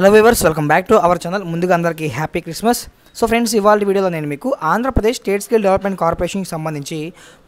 hello viewers welcome back to our channel ముందుగా అందరికీ happy Christmas so friends ఇవాళ వీడియోలో నేను మీకు ఆంధ్రప్రదేశ్ స్టేట్ స్కిల్ డెవలప్మెంట్ కార్పొరేషన్కి సంబంధించి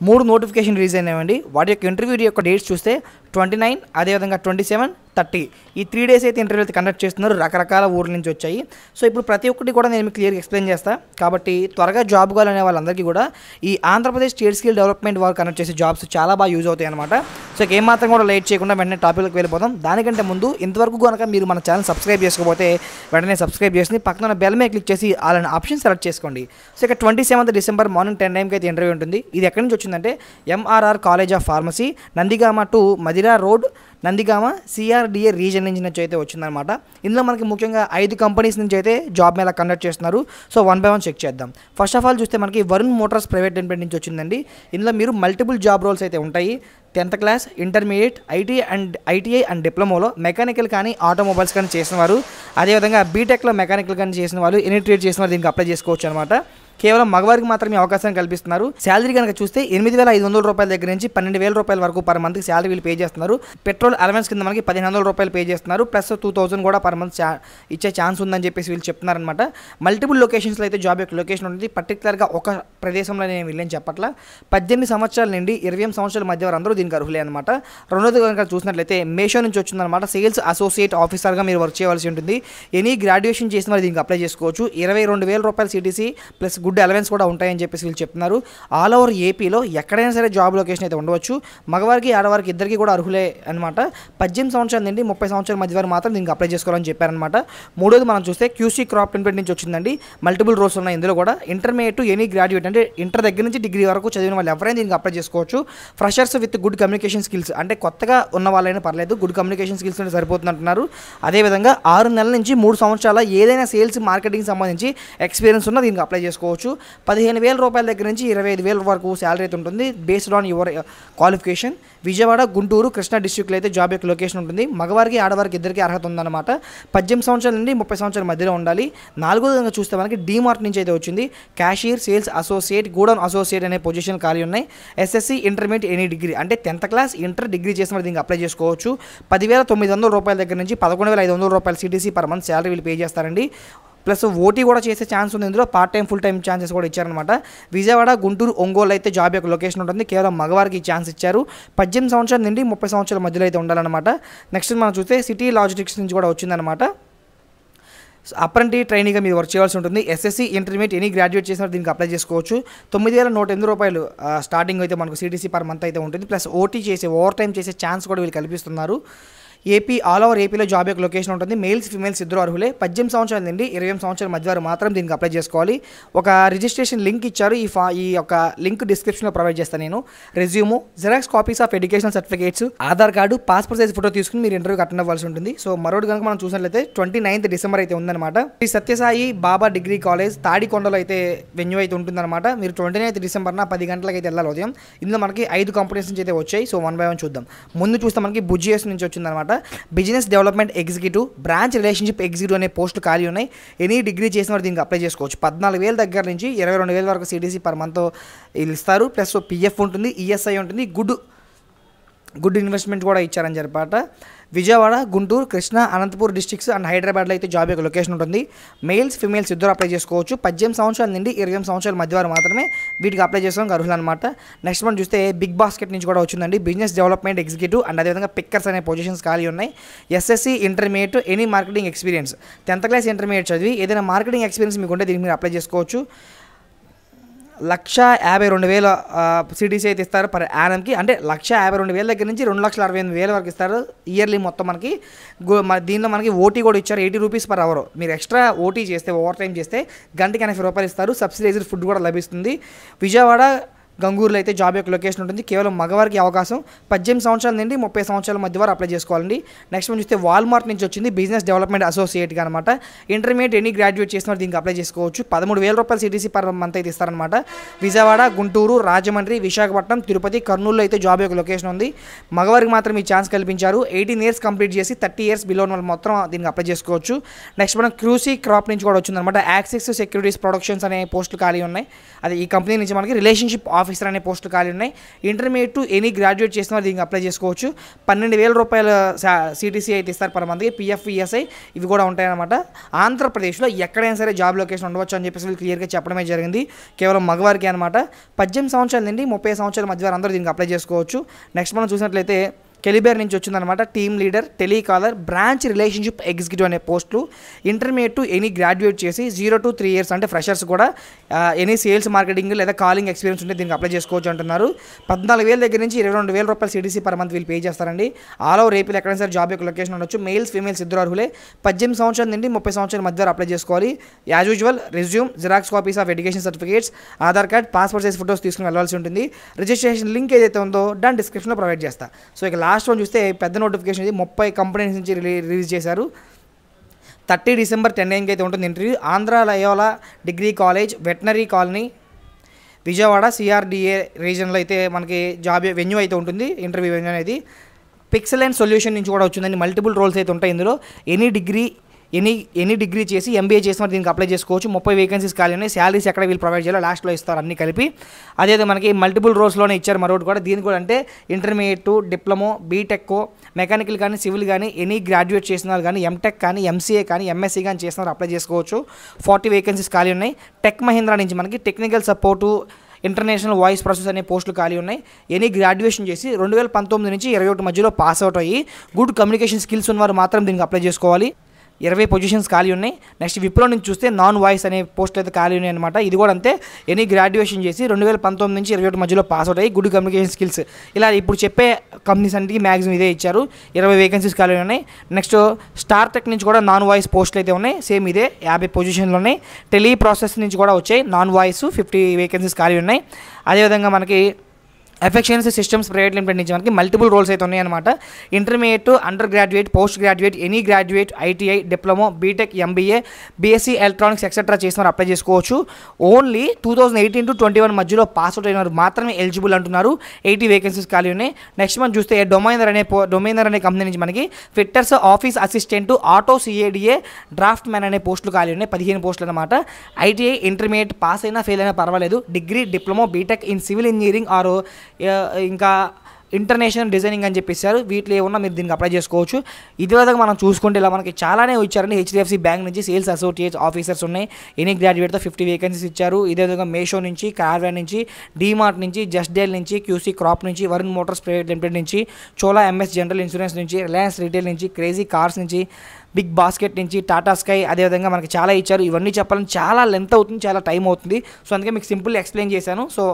మూడు నోటిఫికేషన్ రిలీజ్ అయినవండి వాటి యొక్క ఇంటర్వ్యూ యొక్క డేట్స్ చూస్తే ట్వంటీ నైన్ అదేవిధంగా ట్వంటీ సెవెన్ థర్టీ ఈ త్రీ డేస్ అయితే ఇంటర్వ్యూ అయితే కండక్ట్ చేస్తున్నారు రకరకాల ఊర్ల నుంచి వచ్చాయి సో ఇప్పుడు ప్రతి ఒక్కటి కూడా నేను మీకు క్లియర్గా ఎక్స్ప్లెయిన్ చేస్తాను కాబట్టి త్వరగా జాబ్ కావాలనే వాళ్ళందరికీ కూడా ఈ ఆంధ్రప్రదేశ్ స్టేట్ స్కిల్ డెవలప్మెంట్ వాళ్ళు కండక్ట్ చేసే జాబ్స్ చాలా బాగా యూజ్ అవుతాయి అనమాట సో ఏమాత్రం కూడా లేట్ చేయకుండా వెంటనే టాపిక్లకు వెళ్ళిపోతాం దానికంటే ముందు ఇంతవరకు కనుక మీరు మన ఛానల్ సబ్స్క్రైబ్ చేసుకోకపోతే వెంటనే సబ్స్క్రైబ్ చేసి పక్కన బెల్ మీద క్లిక్ చేసి వాళ్ళని ఆప్షన్ సెలెక్ట్ చేసుకోండి సో ఇక twenty seventh December morning ten టైంకి అయితే ఇంటర్వ్యూ ఉంటుంది ఇది ఎక్కడి నుంచి వచ్చిందంటే MRR college of pharmacy Nandigama to Madhira road Nandigama CRDA region నుంచి నుంచి అయితే వచ్చిందనమాట ఇందులో మనకి ముఖ్యంగా ఐదు కంపెనీస్ నుంచి అయితే జాబ్ మేళ కండక్ట్ చేస్తున్నారు so one by one check చేద్దాం ఫస్ట్ ఆఫ్ ఆల్ చూస్తే మనకి వరుణ్ మోటార్స్ ప్రైవేట్ లిమిటెడ్ నుంచి వచ్చిందండి ఇందులో మీరు మల్టిపుల్ జాబ్ రోల్స్ అయితే ఉంటాయి tenth class intermediate IT and ITI and డిప్లొమాలో మెకానికల్ కానీ ఆటోమొబైల్స్ కానీ చేసిన వారు అదేవిధంగా బీటెక్లో మెకానికల్ కానీ చేసిన వాళ్ళు ఎనీ ట్రేడ్ చేసిన వారు దీనికి అప్లై చేసుకోవచ్చు అనమాట కేవలం మగవారికి మాత్రమే అవకాశం కల్పిస్తున్నారు శాలరీ కనుక చూస్తే ఎనిమిది వేల ఐదు వందల రూపాయల దగ్గర నుంచి పన్నెండు వేల రూపాయల వరకు పర్ మంత్కి శాలరీ వీళ్ళు పే చేస్తున్నారు పెట్రోల్ అలవెన్స్ కింద మనకి పదిహేను వందల రూపాయలు పే చేస్తున్నారు ప్లస్ టూ థౌసండ్ కూడా పర్ మంత్ ఇచ్చే ఛాన్స్ ఉందని చెప్పేసి వీళ్ళు చెప్తున్నారనమాట మల్టిపుల్ లొకేషన్స్లో అయితే జాబ్ యొక్క లొకేషన్ ఉంటుంది పర్టికులర్గా ఒక ప్రదేశంలో నేను వీళ్ళని చెప్పట్ల పద్దెనిమిది సంవత్సరాల నుండి ఇరవై సంవత్సరాల మధ్య వారు అందరూ దీనికి అర్హులే అనమాట రెండోది కనుక చూసినట్లయితే మేషో నుంచి వచ్చిందనమాట సేల్స్ అసోసియేట్ ఆఫీసర్గా మీరు వర్క్ చేయవలసి ఉంటుంది ఎనీ గ్రాడ్యుయేషన్ చేసిన వారు దీనికి అప్లై చేసుకోవచ్చు ఇరవై రెండు వేల రూపాయల CTC plus good good allowance కూడా ఉంటాయని చెప్పేసి వీళ్ళు చెప్తున్నారు ఆల్ ఓవర్ ఏపీలో ఎక్కడైనా సరే జాబ్ లొకేషన్ అయితే ఉండవచ్చు మగవారికి ఆడవారికి ఇద్దరికి కూడా అర్హులే అనమాట పద్దెనిమిది సంవత్సరాల నుండి ముప్పై సంవత్సరాల మధ్య వారు మాత్రం దీనికి అప్లై చేసుకోవాలని చెప్పారనమాట మూడోది మనం చూస్తే క్యూసీ క్రాప్ టెంప్లెట్ నుంచి వచ్చిందండి మల్టిపుల్ రోల్స్ ఉన్నాయి ఇందులో కూడా ఇంటర్మీడియట్ టు ఎనీ గ్రాడ్యుయేట్ అంటే ఇంటర్ దగ్గర నుంచి డిగ్రీ వరకు చదివిన వాళ్ళు ఎవరైనా దీనికి అప్లై చేసుకోవచ్చు freshers with good communication skills అంటే కొత్తగా ఉన్న వాళ్ళైనా పర్లేదు గుడ్ కమ్యూనికేషన్ స్కిల్స్ ఉంటే సరిపోతుంది అంటున్నారు అదేవిధంగా ఆరు నెలల నుంచి మూడు సంవత్సరాల ఏదైనా సేల్స్ మార్కెటింగ్ సంబంధించి ఎక్స్పీరియన్స్ ఉన్నా దీనికి అప్లై చేసుకోవచ్చు చేసుకోవచ్చు పదిహేను వేల రూపాయల దగ్గర నుంచి ఇరవై ఐదు వేల వరకు శాలరీ అయితే ఉంటుంది based on your qualification Vijayawada Guntur Krishna డిస్టిక్లో అయితే జాబ్ యొక్క లొకేషన్ ఉంటుంది మగవారికి ఆడవారికి ఇద్దరికి అర్హత ఉందన్నమాట పద్దెనిమిది సంవత్సరాల నుండి ముప్పై సంవత్సరాల మధ్యలో ఉండాలి నాలుగో విధంగా చూస్తే మనకి డీమార్ట్ నుంచి అయితే వచ్చింది cashier sales associate godown associate అనే పొజిషన్ ఖాళీ ఉన్నాయి ఎస్ఎస్సి ఇంటర్మీడియట్ ఎనీ డిగ్రీ అంటే టెన్త్ క్లాస్ ఇంటర్ డిగ్రీ చేసిన వాళ్ళు దీనికి అప్లై చేసుకోవచ్చు పదివేల తొమ్మిది వందల రూపాయల దగ్గర నుంచి పదకొండు వేల ఐదు వందల రూపాయల సిటీసీ పర్ మంత్ శాలరీ వీళ్ళు పే చేస్తారండి ప్లస్ ఓటీ కూడా చేసే ఛాన్స్ ఉంది ఇందులో part time full time chances కూడా ఇచ్చారనమాట విజయవాడ గుంటూరు ఒంగోలు అయితే జాబ్ యొక్క లొకేషన్ ఉంటుంది కేవలం మగవారికి ఈ ఛాన్స్ ఇచ్చారు పద్దెనిమిది సంవత్సరాల నుండి ముప్పై సంవత్సరాల మధ్యలో అయితే ఉండాలన్నమాట నెక్స్ట్ మనం చూస్తే సిటీ లాజిస్టిక్స్ నుంచి కూడా వచ్చిందనమాట అప్రంటీ ట్రైనింగ్గా మీరు వర్క్ చేయాల్సి ఉంటుంది ఎస్ఎస్సీ ఇంటర్మీడియట్ ఎనీ గ్రాడ్యుయేట్ చేసినా దీనికి అప్లై చేసుకోవచ్చు తొమ్మిది వేల నూట ఎనిమిది రూపాయలు స్టార్టింగ్ అయితే మనకు సిటీసీ పర్ మంత్ అయితే ఉంటుంది ప్లస్ ఓటీ చేసే ఓవర్ టైం చేసే ఛాన్స్ కూడా వీళ్ళు కల్పిస్తున్నారు ఏపీ ఆల్ ఓవర్ ఏపీలో జాబ్ యొక్క లొకేషన్ ఉంటుంది మేల్స్ ఫిమేల్స్ ఇద్దరు అర్హులే పద్దెనిమిది సంవత్సరాల నుండి ఇరవై సంవత్సరాల మధ్య వారు మాత్రం దీనికి అప్లై చేసుకోవాలి ఒక రిజిస్ట్రేషన్ లింక్ ఇచ్చారు ఈ ఫా ఈ యొక్క లింక్ డిస్క్రిప్షన్లో ప్రొవైడ్ చేస్తాను నేను resume xerox copies of educational certificates Aadhaar card passport size photo తీసుకుని మీరు ఇంటర్వ్యూ అటెండ్ అవ్వాల్సి ఉంటుంది సో మరోటి కనుక మనం చూసినట్లయితే ట్వంటీ నైన్త్ డిసెంబర్ అయితే ఉందన్నమాట శ్రీ సత్యసాయి బాబా డిగ్రీ కాలేజ్ తాడికొండలో అయితే వెన్యూ అయితే ఉంటుందన్నమాట మీరు ట్వంటీ నైన్త్ డిసెంబర్న పది గంటలకు అయితే వెళ్ళాలి ఉదయం ఇందులో మనకి ఐదు కంపెనీస్ నుంచి అయితే వచ్చాయి సో వన్ బై వన్ చూద్దాం ముందు చూస్తే మనకి బుజ్జిఎస్ నుంచి వచ్చిందనమాట అనమాట business development executive branch relationship executive అనే పోస్టులు ఖాళీ ఉన్నాయి ఎనీ డిగ్రీ చేసిన వాడు దీనికి అప్లై చేసుకోవచ్చు పద్నాలుగు వేల దగ్గర నుంచి ఇరవై రెండు వేల వరకు సిటీసీ పర్ మంత్ ఇస్తారు ప్లస్ పిఎఫ్ ఉంటుంది ఈఎస్ఐ e ఉంటుంది గుడ్ గుడ్ ఇన్వెస్ట్మెంట్ కూడా ఇచ్చారని చెప్పాట విజయవాడ గుంటూరు కృష్ణ అనంతపూర్ డిస్టిక్స్ అండ్ హైదరాబాద్లో అయితే జాబ్ యొక్క లొకేషన్ ఉంటుంది మెయిల్స్ ఫిమేల్స్ ఇద్దరు అప్లై చేసుకోవచ్చు పద్దెనిమిది సంవత్సరాల నుండి ఇరవై సంవత్సరాల మధ్య వారు మాత్రమే వీటికి అప్లై చేసుకోవడం అర్హులు అనమాట నెక్స్ట్ మనం చూస్తే బిగ్ బాస్కెట్ నుంచి కూడా వచ్చిందండి బిజినెస్ డెవలప్మెంట్ ఎగ్జిక్యూటివ్ అండ్ అదేవిధంగా పిక్కర్స్ అనే పొజిషన్స్ ఖాళీ ఉన్నాయి SSC intermediate any marketing experience tenth class intermediate చదివి ఏదైనా మార్కెటింగ్ ఎక్స్పీరియన్స్ మీకు ఉంటే దీనికి మీరు అప్లై చేసుకోవచ్చు లక్ష యాభై రెండు వేల సిటీసీ అయితే ఇస్తారు పర్ యానంకి అంటే లక్ష యాభై రెండు వేల దగ్గర నుంచి రెండు లక్షల అరవై ఎనిమిది వేల వరకు ఇస్తారు ఇయర్లీ మొత్తం మనకి దీనిలో మనకి ఓటీ కూడా ఇచ్చారు ఎయిటీ రూపీస్ పర్ అవర్ మీరు ఎక్స్ట్రా ఓటీ చేస్తే ఓవర్ టైం చేస్తే గంటకి ఎనభై రూపాయలు ఇస్తారు సబ్సిడైజ్డ్ ఫుడ్ కూడా లభిస్తుంది విజయవాడ గంగూరులో అయితే జాబ్ యొక్క లొకేషన్ ఉంటుంది కేవలం మగవారికి అవకాశం పద్దెనిమిది సంవత్సరాల నుండి ముప్పై సంవత్సరాల మధ్య వారు అప్లై చేసుకోవాలండి నెక్స్ట్ మనం చూస్తే వాల్మార్ట్ నుంచి వచ్చింది బిజినెస్ డెవలప్మెంట్ అసోసియేట్గా అనమాట ఇంటర్మీడియట్ ఎన్ని గ్రాడ్యుయేట్ చేసిన దీనికి అప్లై చేసుకోవచ్చు పదమూడు వేల రూపాయలు సిటీసీ పర్ మంత్ అయితే ఇస్తారనమాట విజయవాడ గుంటూరు రాజమండ్రి విశాఖపట్నం తిరుపతి కర్నూలులో అయితే జాబ్ యొక్క లొకేషన్ ఉంది మగవారికి మాత్రం ఈ ఛాన్స్ కల్పించారు ఎయిటీన్ ఇయర్స్ కంప్లీట్ చేసి థర్టీ ఇయర్స్ బిలో వాళ్ళు మొత్తం దీనికి అప్లై చేసుకోవచ్చు నెక్స్ట్ మనం క్రూసీ క్రాప్ నుంచి కూడా వచ్చిందనమాట యాక్సెస్ సెక్యూరిటీస్ ప్రొడక్షన్స్ అనే పోస్టులు ఖాళీ ఉన్నాయి అది ఈ కంపెనీ నుంచి మనకి రిలేషన్షిప్ ఆఫీస్ ఆఫీసర్ అనే పోస్టులు ఖాళీ ఉన్నాయి ఇంటర్మీడియట్ టు ఎనీ గ్రాడ్యుయేట్ చేసిన వారు దీనికి అప్లై చేసుకోవచ్చు పన్నెండు వేల రూపాయల సిటీసీ అయితే ఇస్తారు పర్ మందికి పిఎఫ్ ఈఎస్ఐ ఇవి కూడా ఉంటాయన్నమాట ఆంధ్రప్రదేశ్లో ఎక్కడైనా సరే జాబ్ లొకేషన్ ఉండవచ్చు అని చెప్పేసి వీళ్ళు క్లియర్గా చెప్పడమే జరిగింది కేవలం మగవారికి అనమాట పద్దెనిమిది సంవత్సరాల నుండి ముప్పై సంవత్సరాల మధ్య వారు అందరూ దీనికి అప్లై చేసుకోవచ్చు నెక్స్ట్ మనం చూసినట్లయితే కెలిబేర్ నుంచి వచ్చిందనమాట team leader telecaller branch relationship executive అనే పోస్టులు ఇంటర్మీడియట్ టు ఎనీ గ్రాడ్యుయేట్ చేసి జీరో టు త్రీ ఇయర్స్ అంటే ఫ్రెషర్స్ కూడా ఎనీ సేల్స్ మార్కెటింగ్ లేదా కాలింగ్ ఎక్స్పీరియన్స్ ఉంటే దీనికి అప్లై చేసుకోవచ్చు అంటున్నారు పద్నాలుగు వేల దగ్గర నుంచి ఇరవై రెండు వేల రూపాయలు సిడీసీ పర్ మంత్ వీళ్ళు పే చేస్తారండి ఆల్ ఓవర్ ఏపీలో ఎక్కడైనా సార్ జాబ్ యొక్క లొకేషన్ ఉండొచ్చు మేల్స్ ఫీమేల్స్ ఇద్దరు అర్హులే పద్దెనిమిది సంవత్సరాల నుండి ముప్పై సంవత్సరాల మధ్య అప్లై చేసుకోవాలి as usual resume xerox copies of education certificates Aadhaar card passport size photos తీసుకుని వెళ్ళాల్సి ఉంటుంది రిజిస్ట్రేషన్ లింక్ ఏదైతే ఉందో దాని డిస్క్రిప్షన్లో ప్రొవైడ్ చేస్తా సో ఇక లాస్ట్ వన్ చూస్తే పెద్ద నోటిఫికేషన్ ఇది ముప్పై కంపెనీస్ నుంచి రిలీజ్ చేశారు థర్టీ డిసెంబర్ టెన్ ఏఎంకి అయితే ఉంటుంది interview Andhra Loyola degree college veterinary colony Vijayawada CRDA రీజన్లో అయితే మనకి జాబ్ వెన్యూ అయితే ఉంటుంది ఇంటర్వ్యూ వెన్యూ అనేది పిక్సల్ అండ్ సొల్యూషన్ నుంచి కూడా వచ్చిందండి మల్టిపుల్ రోల్స్ అయితే ఉంటాయి ఇందులో any degree any any degree చేసి ఎంబీఏ చేసిన దీనికి అప్లై చేసుకోవచ్చు ముప్పై వేకెన్సీస్ ఖాళీ ఉన్నాయి శాలరీస్ ఎక్కడ వీళ్ళు ప్రొవైడ్ చేయాలో లాస్ట్లో ఇస్తారు అన్ని కలిపి అదేదో మనకి మల్టిపుల్ రోల్స్లోనే ఇచ్చారు మరొకటి కూడా దీని కూడా అంటే ఇంటర్మీడియట్ డిప్లొమో బీటెక్ మెకానికల్ కానీ సివిల్ కానీ ఎనీ గ్రాడ్యుయేట్ చేసిన వాళ్ళు కానీ ఎంటెక్ కానీ ఎంసీఏ కానీ ఎంఎస్సీ కానీ చేసిన వాళ్ళు అప్లై చేసుకోవచ్చు ఫార్టీ వేకెన్సీస్ ఖాళీ ఉన్నాయి టెక్ మహీంద్రా నుంచి మనకి technical support international voice process అనే పోస్టులు ఖాళీ ఉన్నాయి ఎనీ గ్రాడ్యుయేషన్ చేసి రెండు వేల పంతొమ్మిది నుంచి ఇరవై ఒకటి మధ్యలో పాస్ అవుట్ అయ్యి గుడ్ కమ్యూనికేషన్ స్కిల్స్ ఉన్నవారు మాత్రం దీనికి అప్లై చేసుకోవాలి ఇరవై పొజిషన్స్ ఖాళీ ఉన్నాయి నెక్స్ట్ విప్రో నుంచి చూస్తే నాన్ వాయిస్ అనే పోస్టులు అయితే ఖాళీ ఉన్నాయి అనమాట ఇది కూడా అంతే ఎనీ గ్రాడ్యుయేషన్ చేసి రెండు వేల పంతొమ్మిది నుంచి ఇరవై ఒకటి మధ్యలో పాస్ అవుట్ అయ్యి గుడ్ కమ్యూనికేషన్ స్కిల్స్ ఇలా ఇప్పుడు చెప్పే కంపెనీస్ అన్నిటికీ మ్యాక్సిమం ఇదే ఇచ్చారు ఇరవై వేకెన్సీస్ ఖాళీ ఉన్నాయి నెక్స్ట్ స్టార్ టెక్ నుంచి కూడా నాన్ వాయిస్ పోస్టులు అయితే ఉన్నాయి సేమ్ ఇదే యాభై పొజిషన్లు ఉన్నాయి టెలీ ప్రాసెస్ నుంచి కూడా వచ్చాయి నాన్ వాయిస్ ఫిఫ్టీ వేకెన్సీస్ ఖాళీ ఉన్నాయి అదేవిధంగా మనకి ఎఫెక్షన్సీ సిస్టమ్స్ ప్రైవేట్ లిమిటెడ్ నుంచి మనకి మల్టిపుల్ రోల్స్ అయితే ఉన్నాయన్నమాట intermediate under graduate post graduate any graduate ITI diploma B Tech MBA BSc electronics etcetera చేసిన అప్లై చేసుకోవచ్చు only two thousand eighteen to twenty one మధ్యలో పాస్అవుట్ అయిన వారు మాత్రమే ఎలిజిబుల్ అంటున్నారు ఎయిటీ వేకెన్సీస్ ఖాళీ ఉన్నాయి నెక్స్ట్ మనం చూస్తే డొమైనర్ అనే డొమైనర్ అనే కంపెనీ నుంచి మనకి fitters office assistant auto CADA draft man అనే పోస్టులు ఖాళీ ఉన్నాయి పదిహేను పోస్టులు అనమాట ఐటీఐ ఇంటర్మీడియట్ పాస్ అయినా ఫెయిల్ అయినా పర్వాలేదు degree diploma B Tech in civil engineering or ఇంకా ఇంటర్నేషనల్ డిజైనింగ్ అని చెప్పి ఇస్తారు వీటిలో ఏమన్నా మీరు దీనికి అప్లై చేసుకోవచ్చు ఇదివరకు మనం చూసుకుంటే ఇలా మనకి చాలానే వచ్చారండి హెచ్డిఎఫ్సి బ్యాంక్ నుంచి సేల్స్ అసోసియేట్స్ ఆఫీసర్స్ ఉన్నాయి ఎనీ గ్రాడ్యుయేట్తో ఫిఫ్టీ వేకెన్సీస్ ఇచ్చారు ఇదేవిధంగా మేషో నుంచి కార్వే నుంచి డీమార్ట్ నుంచి జస్ట్ డేల్ నుంచి క్యూసీ క్రాప్ నుంచి వరుణ్ మోటార్స్ ప్రైవేట్ లిమిటెడ్ నుంచి చోలా ఎంఎస్ జనరల్ ఇన్సూరెన్స్ నుంచి రిలయన్స్ రీటైల్ నుంచి క్రేజీ కార్స్ నుంచి బిగ్ బాస్కెట్ నుంచి టాటా స్కై అదేవిధంగా మనకి చాలా ఇచ్చారు ఇవన్నీ చెప్పాలని చాలా లెంత్ అవుతుంది చాలా టైం అవుతుంది సో అందుకే మీకు సింపుల్ ఎక్స్ప్లెయిన్ చేశాను సో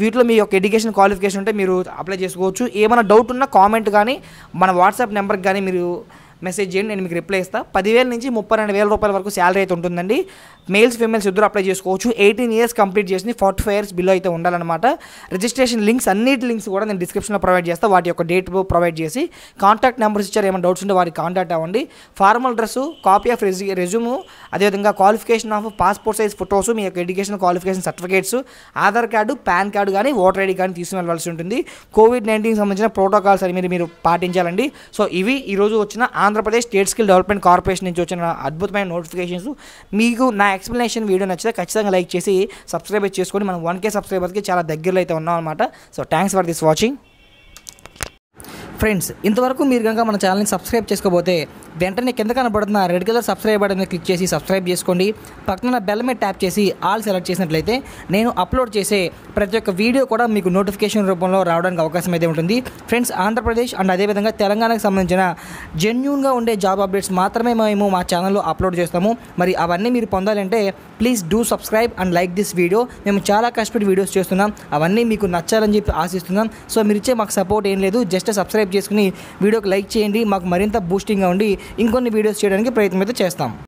వీటిలో మీ యొక్క ఎడ్యుకేషన్ క్వాలిఫికేషన్ ఉంటే మీరు అప్లై చేసుకోవచ్చు ఏమైనా డౌట్ ఉన్నా కామెంట్ కానీ మన వాట్సాప్ నెంబర్కి కానీ మీరు మెసేజ్ చేయండి నేను మీకు రిప్లై ఇస్తాను పదివేల నుంచి ముప్పై రెండు వేల రూపాయల వరకు శాలరీ అయితే ఉంటుందండి మేల్స్ ఫీమేల్స్ ఇద్దరు అప్లై చేసుకోవచ్చు ఎయిటీన్ ఇయర్స్ కంప్లీట్ చేసి ఫార్టీ ఫైవ్ ఇయర్స్ బిలో అయితే ఉండాలన్నమాట రిజిస్ట్రేషన్ లింక్స్ అన్నిటి లింక్స్ కూడా నేను డిస్క్రిప్షన్లో ప్రొవైడ్ చేస్తాను వాటి యొక్క డేట్ ప్రొవైడ్ చేసి కాంటాక్ట్ నెంబర్స్ ఇచ్చారు ఏమైనా డౌట్స్ ఉంటే వారికి కాంటాక్ట్ అవ్వండి formal dress copy of resume resume అదేవిధంగా qualification of passport size photos మీ యొక్క education qualification certificates Aadhaar card PAN card కానీ ఓటర్ ఐడి కానీ తీసుకుని వెళ్ళవలసి ఉంటుంది కోవిడ్ నైన్టీన్ సంబంధించిన ప్రోటోకాల్స్ అని మీరు మీరు పాటించాలండి సో ఇవి ఈరోజు వచ్చిన Andhra Andhra Pradesh state skill development corporation నుంచి వచ్చిన అద్భుతమైన నోటిఫికేషన్స్ మీకు నా ఎక్స్ప్లెనేషన్ వీడియో నచ్చితే ఖచ్చితంగా లైక్ చేసి సబ్స్క్రైబ్ చేసుకొని మనం వన్ కే సబ్స్క్రైబర్కి చాలా దగ్గరలో అయితే ఉన్నాం అనమాట so thanks for this watching friends ఇంతవరకు మీరు కనుక మన ఛానల్ని సబ్స్క్రైబ్ చేసుకోబోతే వెంటనే కింద కనబడుతున్న రెడ్ కలర్ సబ్స్క్రైబ్ బటన్ని క్లిక్ చేసి సబ్స్క్రైబ్ చేసుకోండి పక్కన బెల్ మీద ట్యాప్ చేసి ఆల్ సెలెక్ట్ చేసినట్లయితే నేను అప్లోడ్ చేసే ప్రతి ఒక్క వీడియో కూడా మీకు నోటిఫికేషన్ రూపంలో రావడానికి అవకాశం అయితే ఉంటుంది ఫ్రెండ్స్ ఆంధ్రప్రదేశ్ అండ్ అదేవిధంగా తెలంగాణకు సంబంధించిన జెన్యున్గా ఉండే జాబ్ అప్డేట్స్ మాత్రమే మేము మా ఛానల్లో అప్లోడ్ చేస్తాము మరి అవన్నీ మీరు పొందాలంటే please do subscribe and like this video మేము చాలా కష్టపడి వీడియోస్ చేస్తున్నాం అవన్నీ మీకు నచ్చాలని చెప్పి ఆశిస్తున్నాం సో మీరు ఇచ్చే మాకు సపోర్ట్ ఏం లేదు జస్ట్ సబ్స్క్రైబ్ చేసుకుని వీడియోకి లైక్ చేయండి మాకు మరింత బూస్టింగ్గా ఉండి ఇంకొన్ని వీడియోస్ చేయడానికి ప్రయత్నం అయితే చేస్తాం